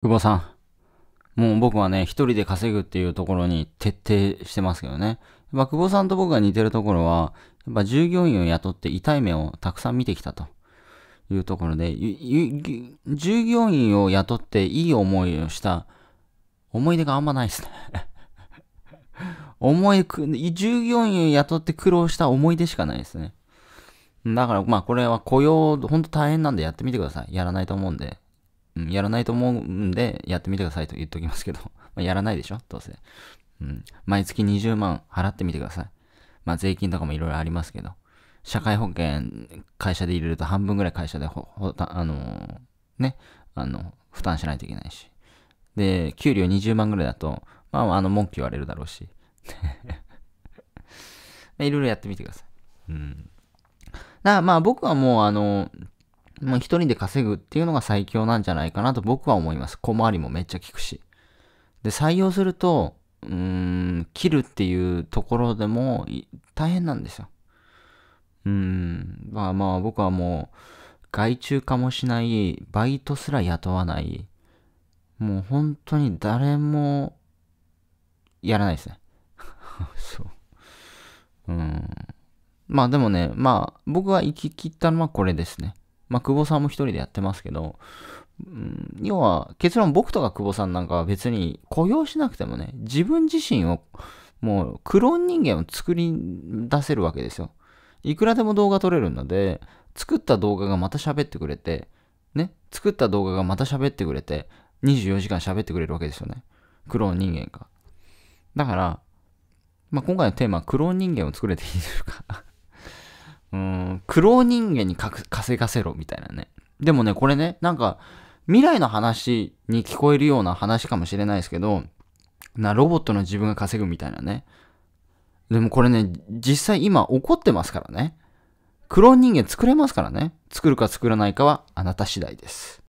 久保さん。もう僕はね、一人で稼ぐっていうところに徹底してますけどね。久保さんと僕が似てるところは、やっぱ従業員を雇って痛い目をたくさん見てきたというところで、従業員を雇っていい思いをした思い出があんまないですね。思い、従業員を雇って苦労した思い出しかないですね。だからまあこれは雇用、ほんと大変なんでやってみてください。やらないと思うんで。うん、やらないと思うんで、やってみてくださいと言っときますけど、まやらないでしょどうせ。うん。毎月20万払ってみてください。まあ、税金とかもいろいろありますけど、社会保険、会社で入れると半分ぐらい会社でほ、ほた、あのー、ね、あの、負担しないといけないし。で、給料20万ぐらいだと、まあ、あの、文句言われるだろうし。いろいろやってみてください。うん。だまあ僕はもうあの、まあ、一人で稼ぐっていうのが最強なんじゃないかなと僕は思います。小回りもめっちゃ効くし。で、採用すると、うーん、切るっていうところでも大変なんですよ。うん、まあまあ僕はもう、外注化もしない、バイトすら雇わない、もう本当に誰も、やらないですね。そう。うん。まあでもね、まあ僕が行き切ったのはこれですね。まあ、久保さんも一人でやってますけど、うん、要は結論僕とか久保さんなんかは別に雇用しなくてもね、自分自身をもうクローン人間を作り出せるわけですよ。いくらでも動画撮れるので、作った動画がまた喋ってくれて、ね、作った動画がまた喋ってくれて、24時間喋ってくれるわけですよね。クローン人間が。だから、まあ、今回のテーマはクローン人間を作れていいですか苦労人間に稼がせろみたいなね。でもね、これね、なんか、未来の話に聞こえるような話かもしれないですけど、な、ロボットの自分が稼ぐみたいなね。でもこれね、実際今怒ってますからね。クローン人間作れますからね。作るか作らないかはあなた次第です。